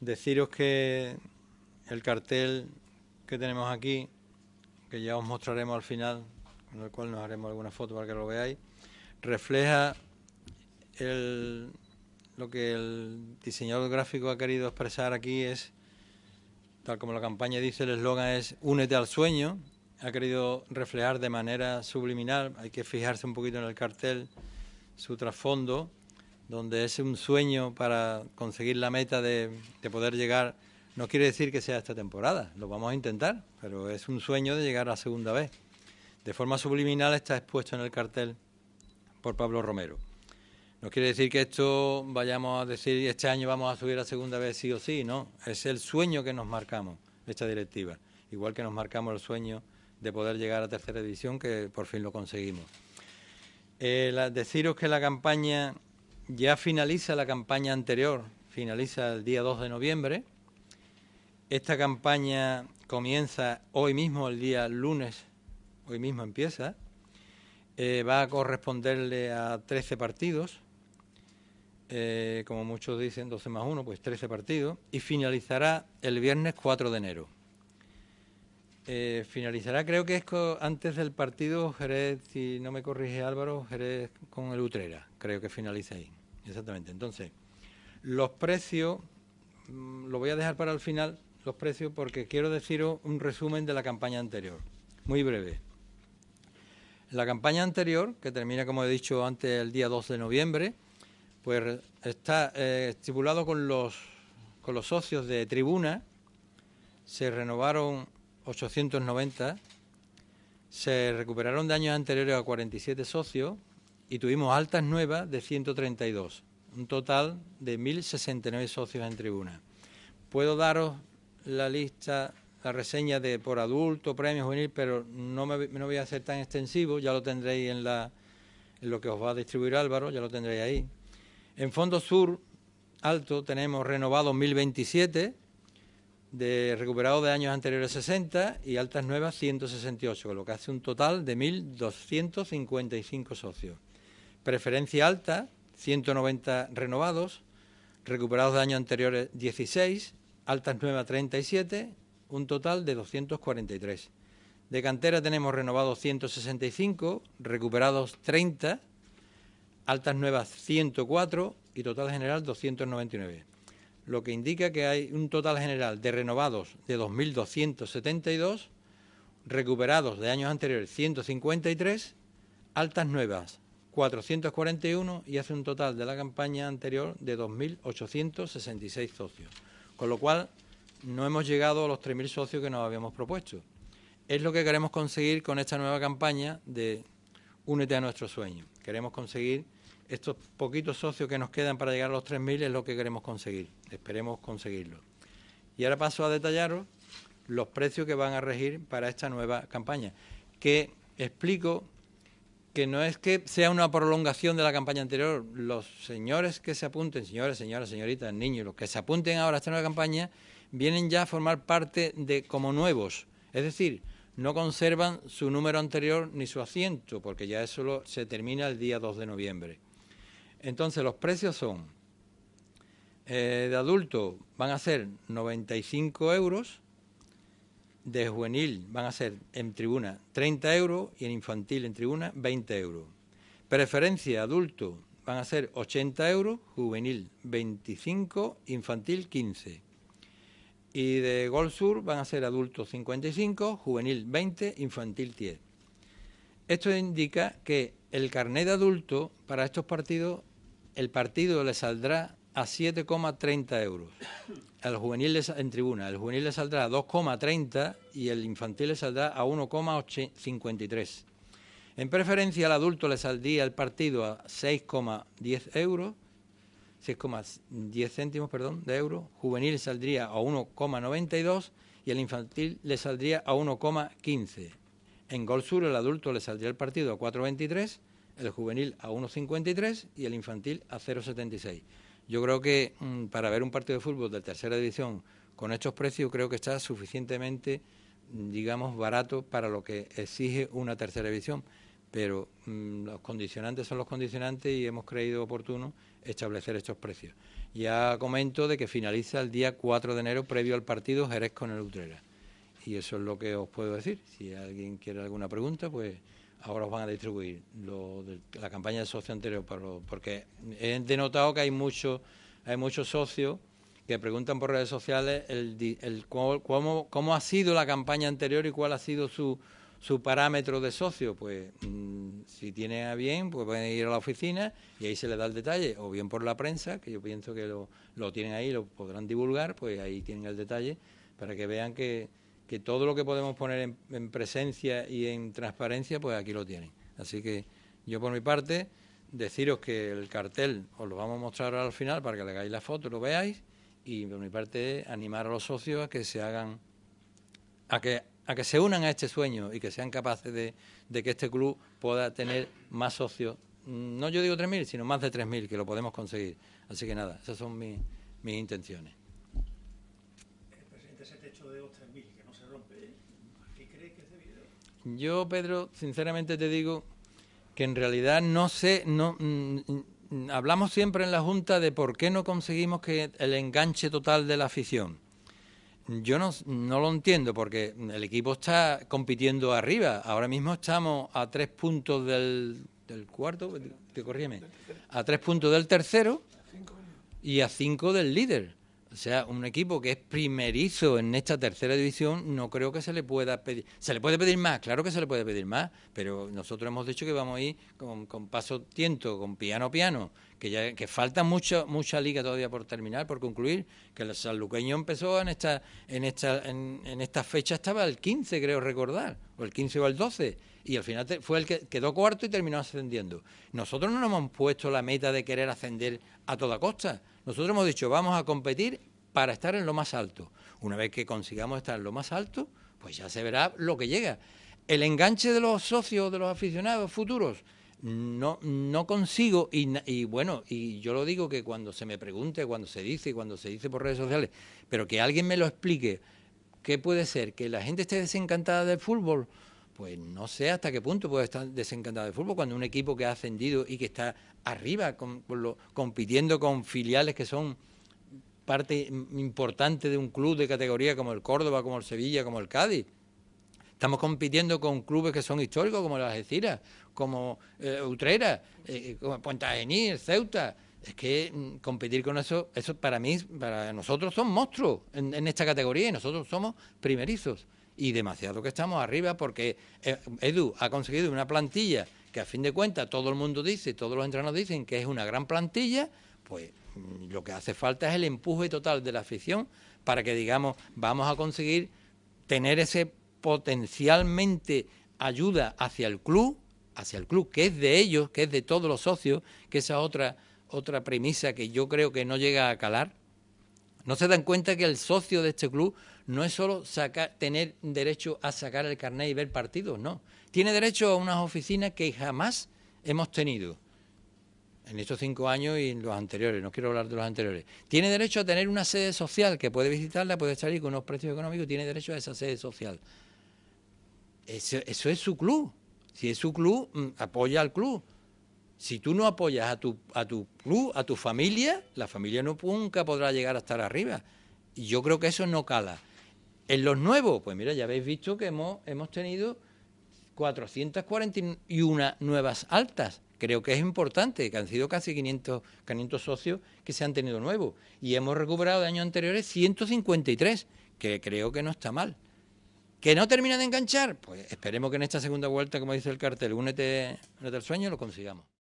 Deciros que el cartel que tenemos aquí, que ya os mostraremos al final, con el cual nos haremos alguna foto para que lo veáis, refleja lo que el diseñador gráfico ha querido expresar aquí es, tal como la campaña dice, el eslogan es Únete al sueño, ha querido reflejar de manera subliminal, hay que fijarse un poquito en el cartel, su trasfondo, donde es un sueño para conseguir la meta de, poder llegar. No quiere decir que sea esta temporada, lo vamos a intentar, pero es un sueño de llegar a segunda vez. De forma subliminal está expuesto en el cartel por Pablo Romero. No quiere decir que esto vayamos a decir este año vamos a subir a segunda vez sí o sí, no. Es el sueño que nos marcamos, esta directiva. Igual que nos marcamos el sueño de poder llegar a tercera edición, que por fin lo conseguimos. Eh, deciros que la campaña ya finaliza la campaña anterior, finaliza el día 2 de noviembre. Esta campaña comienza hoy mismo, el día lunes, hoy mismo empieza. Eh, va a corresponderle a 13 partidos, eh, como muchos dicen 12 más 1, pues 13 partidos, y finalizará el viernes 4 de enero. Eh, finalizará, creo que es antes del partido, Jerez, si no me corrige Álvaro, Jerez con el Utrera, creo que finaliza ahí. Exactamente. Entonces, los precios, mm, lo voy a dejar para el final, los precios, porque quiero deciros un resumen de la campaña anterior, muy breve. La campaña anterior, que termina, como he dicho antes, el día 2 de noviembre, pues está eh, estipulado con los, con los socios de tribuna, se renovaron 890 se recuperaron de años anteriores a 47 socios y tuvimos altas nuevas de 132, un total de 1.069 socios en tribuna. Puedo daros la lista, la reseña de por adulto, premios juvenil, pero no, me, no voy a ser tan extensivo, ya lo tendréis en, la, en lo que os va a distribuir Álvaro, ya lo tendréis ahí. En Fondo Sur Alto tenemos renovado 1027, de recuperados de años anteriores 60 y altas nuevas 168, lo que hace un total de 1.255 socios. Preferencia alta, 190 renovados, recuperados de años anteriores 16, altas nuevas 37, un total de 243. De cantera tenemos renovados 165, recuperados 30, altas nuevas 104 y total general 299 lo que indica que hay un total general de renovados de 2.272, recuperados de años anteriores 153, altas nuevas 441 y hace un total de la campaña anterior de 2.866 socios. Con lo cual, no hemos llegado a los 3.000 socios que nos habíamos propuesto. Es lo que queremos conseguir con esta nueva campaña de únete a nuestro sueño. Queremos conseguir estos poquitos socios que nos quedan para llegar a los 3.000 es lo que queremos conseguir. Esperemos conseguirlo. Y ahora paso a detallaros los precios que van a regir para esta nueva campaña, que explico que no es que sea una prolongación de la campaña anterior. Los señores que se apunten, señores, señoras, señoritas, niños, los que se apunten ahora a esta nueva campaña, vienen ya a formar parte de como nuevos. Es decir, no conservan su número anterior ni su asiento, porque ya eso se termina el día 2 de noviembre. Entonces los precios son, eh, de adulto van a ser 95 euros, de juvenil van a ser en tribuna 30 euros y en infantil en tribuna 20 euros. Preferencia adulto van a ser 80 euros, juvenil 25, infantil 15. Y de Gol Sur van a ser adultos 55, juvenil 20, infantil 10. Esto indica que el carnet de adulto para estos partidos, el partido le saldrá a 7,30 euros. Al juvenil en tribuna, el juvenil le saldrá a 2,30 y el infantil le saldrá a 1,53. En preferencia, al adulto le saldría el partido a 6,10 euros 6,10 céntimos perdón, de euro, juvenil saldría a 1,92 y el infantil le saldría a 1,15. En Gol Sur el adulto le saldría el partido a 4,23, el juvenil a 1,53 y el infantil a 0,76. Yo creo que mm, para ver un partido de fútbol de tercera división con estos precios creo que está suficientemente, mm, digamos, barato para lo que exige una tercera división pero mm, los condicionantes son los condicionantes y hemos creído oportuno establecer estos precios. Ya comento de que finaliza el día 4 de enero previo al partido Jerez con el Utrera. Y eso es lo que os puedo decir. Si alguien quiere alguna pregunta, pues ahora os van a distribuir de la campaña de socio anterior, porque he denotado que hay, hay muchos socios que preguntan por redes sociales el, cómo, cómo ha sido la campaña anterior y cuál ha sido su, su parámetro de socio, pues mm, si tiene a bien, pues pueden ir a la oficina y ahí se le da el detalle, o bien por la prensa, que yo pienso que lo, lo tienen ahí, lo podrán divulgar, pues ahí tienen el detalle para que vean que, que todo lo que podemos poner en, presencia y en transparencia, pues aquí lo tienen. Así que yo por mi parte, deciros que el cartel os lo vamos a mostrar al final para que le hagáis la foto, lo veáis, y por mi parte animar a los socios a que se hagan, a que a que se unan a este sueño y que sean capaces de, que este club pueda tener más socios. Mm, no yo digo 3.000, sino más de 3.000, que lo podemos conseguir. Así que nada, esas son mis, intenciones. se Yo, Pedro, sinceramente te digo que en realidad no sé, no... Mm, mm, hablamos siempre en la Junta de por qué no conseguimos que el enganche total de la afición yo no, lo entiendo porque el equipo está compitiendo arriba. Ahora mismo estamos a tres puntos del, del cuarto, te, corríeme, a tres puntos del tercero y a cinco del líder sea, un equipo que es primerizo en esta tercera división, no creo que se le pueda pedir. Se le puede pedir más, claro que se le puede pedir más, pero nosotros hemos dicho que vamos a ir con, paso tiento, con piano piano, que ya que falta mucha mucha liga todavía por terminar, por concluir, que el sanluqueño empezó en esta en esta en, esta fecha estaba el 15, creo recordar, o el 15 o el 12 y al final fue el que quedó cuarto y terminó ascendiendo. Nosotros no nos hemos puesto la meta de querer ascender a toda costa. Nosotros hemos dicho, vamos a competir para estar en lo más alto. Una vez que consigamos estar en lo más alto, pues ya se verá lo que llega. El enganche de los socios, de los aficionados futuros, no, no consigo, y, bueno, y yo lo digo que cuando se me pregunte, cuando se dice, cuando se dice por redes sociales, pero que alguien me lo explique, ¿qué puede ser? ¿Que la gente esté desencantada del fútbol? pues no sé hasta qué punto puede estar desencantado de fútbol cuando un equipo que ha ascendido y que está arriba compitiendo con filiales que son parte importante de un club de categoría como el Córdoba, como el Sevilla, como el Cádiz. Estamos compitiendo con clubes que son históricos como el Algeciras, como eh, Utrera, eh, eh, como Puente Genil, Ceuta. Es que mm, competir con eso, eso para mí, para nosotros son monstruos en, en esta categoría y nosotros somos primerizos y demasiado que estamos arriba porque eh, Edu ha conseguido una plantilla que a fin de cuentas todo el mundo dice, todos los entrenadores dicen que es una gran plantilla, pues mm, lo que hace falta es el empuje total de la afición para que digamos vamos a conseguir tener ese potencialmente ayuda hacia el club, hacia el club que es de ellos, que es de todos los socios, que esa otra otra premisa que yo creo que no llega a calar, no se dan cuenta que el socio de este club no es solo tener derecho a sacar el carnet y ver partidos, no. Tiene derecho a unas oficinas que jamás hemos tenido en estos cinco años y en los anteriores, no quiero hablar de los anteriores. Tiene derecho a tener una sede social que puede visitarla, puede salir con unos precios económicos, tiene derecho a esa sede social. eso es su club. Si es su club, mm, apoya al club. Si tú no apoyas a tu, a tu club, a tu familia, la familia no, nunca podrá llegar a estar arriba. Y yo creo que eso no cala. En los nuevos, pues mira, ya habéis visto que hemos, hemos tenido 441 nuevas altas. Creo que es importante, que han sido casi 500, 500 socios que se han tenido nuevos. Y hemos recuperado de años anteriores 153, que creo que no está mal. ¿Que no termina de enganchar? Pues esperemos que en esta segunda vuelta, como dice el cartel, únete, únete al sueño, lo consigamos.